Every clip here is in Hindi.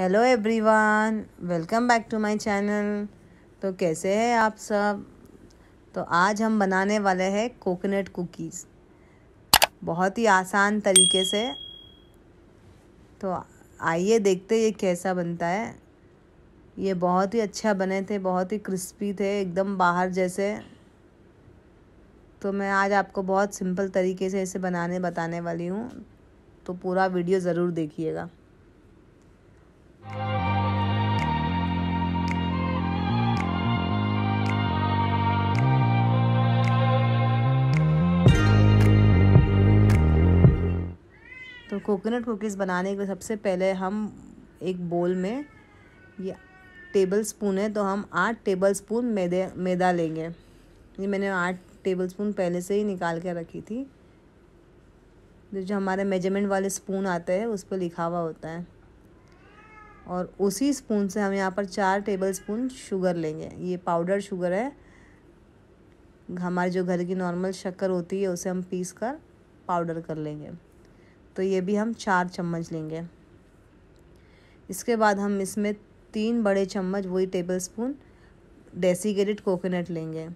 hello everyone welcome back to my channel तो कैसे हैं आप सब तो आज हम बनाने वाले हैं कोकोनट कुकीज़ बहुत ही आसान तरीके से तो आइए देखते ये कैसा बनता है ये बहुत ही अच्छा बने थे बहुत ही क्रिस्पी थे एकदम बाहर जैसे तो मैं आज आपको बहुत सिंपल तरीके से इसे बनाने बताने वाली हूँ तो पूरा वीडियो ज़रूर देखिएगा तो कोकोनट कुकीज़ बनाने के सबसे पहले हम एक बोल में ये टेबल स्पून है तो हम आठ टेबल स्पून मैदे मैदा लेंगे ये मैंने आठ टेबल स्पून पहले से ही निकाल के रखी थी जो हमारे मेजरमेंट वाले स्पून आते हैं उस पर लिखा हुआ होता है और उसी स्पून से हम यहाँ पर चार टेबल स्पून शुगर लेंगे ये पाउडर शुगर है हमारे जो घर की नॉर्मल शक्कर होती है उसे हम पीस कर पाउडर कर लेंगे तो ये भी हम चार चम्मच लेंगे इसके बाद हम इसमें तीन बड़े चम्मच वही टेबल स्पून डेसीगेटेड कोकोनट लेंगे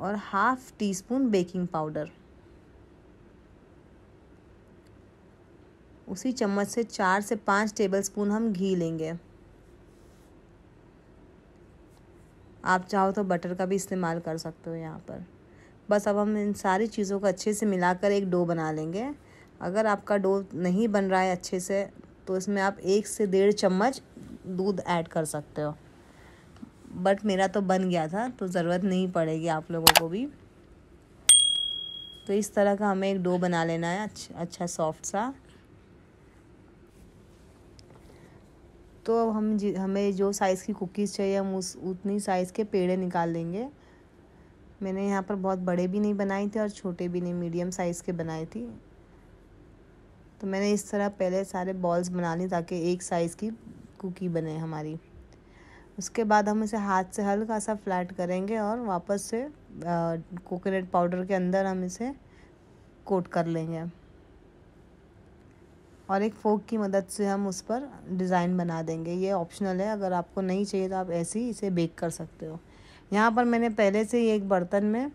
और half teaspoon baking powder उसी चम्मच से चार से पाँच टेबलस्पून हम घी लेंगे आप चाहो तो बटर का भी इस्तेमाल कर सकते हो यहाँ पर बस अब हम इन सारी चीज़ों को अच्छे से मिलाकर एक डो बना लेंगे अगर आपका डो नहीं बन रहा है अच्छे से तो इसमें आप एक से डेढ़ चम्मच दूध ऐड कर सकते हो बट मेरा तो बन गया था तो ज़रूरत नहीं पड़ेगी आप लोगों को भी तो इस तरह का हमें एक डो बना लेना है अच्छा अच्छा सॉफ्ट सा तो हम हमें जो साइज़ की कुकीज़ चाहिए हम उस उतनी साइज़ के पेड़े निकाल लेंगे मैंने यहाँ पर बहुत बड़े भी नहीं बनाए थे और छोटे भी नहीं मीडियम साइज़ के बनाए थी तो मैंने इस तरह पहले सारे बॉल्स बना ली ताकि एक साइज़ की कुकी बने हमारी उसके बाद हम इसे हाथ से हल्का सा फ्लैट करेंगे और वापस से कोकोनट पाउडर के अंदर हम इसे कोट कर लेंगे और एक फोक की मदद से हम उस पर डिज़ाइन बना देंगे ये ऑप्शनल है अगर आपको नहीं चाहिए तो आप ऐसे ही इसे बेक कर सकते हो यहाँ पर मैंने पहले से ही एक बर्तन में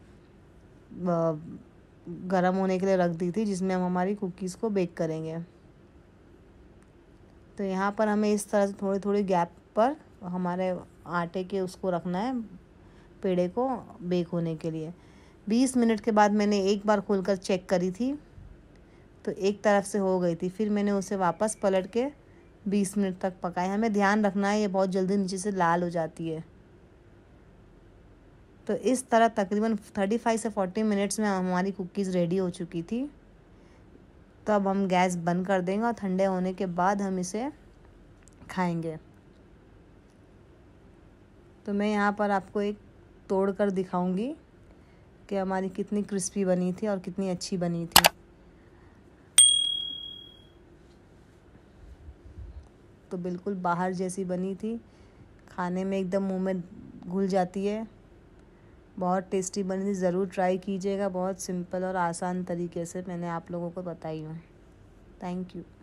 गर्म होने के लिए रख दी थी जिसमें हम हमारी कुकीज़ को बेक करेंगे तो यहाँ पर हमें इस तरह से थोड़ी थोड़ी गैप पर हमारे आटे के उसको रखना है पेड़े को बेक होने के लिए बीस मिनट के बाद मैंने एक बार खोलकर चेक करी थी तो एक तरफ से हो गई थी फिर मैंने उसे वापस पलट के बीस मिनट तक पकाया हमें ध्यान रखना है ये बहुत जल्दी नीचे से लाल हो जाती है तो इस तरह तकरीबन थर्टी फाइव से फोर्टी मिनट्स में हमारी कुकीज़ रेडी हो चुकी थी तो अब हम गैस बंद कर देंगे और ठंडे होने के बाद हम इसे खाएंगे तो मैं यहाँ पर आपको एक तोड़ कर दिखाऊंगी कि हमारी कितनी क्रिस्पी बनी थी और कितनी अच्छी बनी थी तो बिल्कुल बाहर जैसी बनी थी खाने में एकदम मुंह में घुल जाती है बहुत टेस्टी बनी थी ज़रूर ट्राई कीजिएगा बहुत सिंपल और आसान तरीके से मैंने आप लोगों को बताई हूँ थैंक यू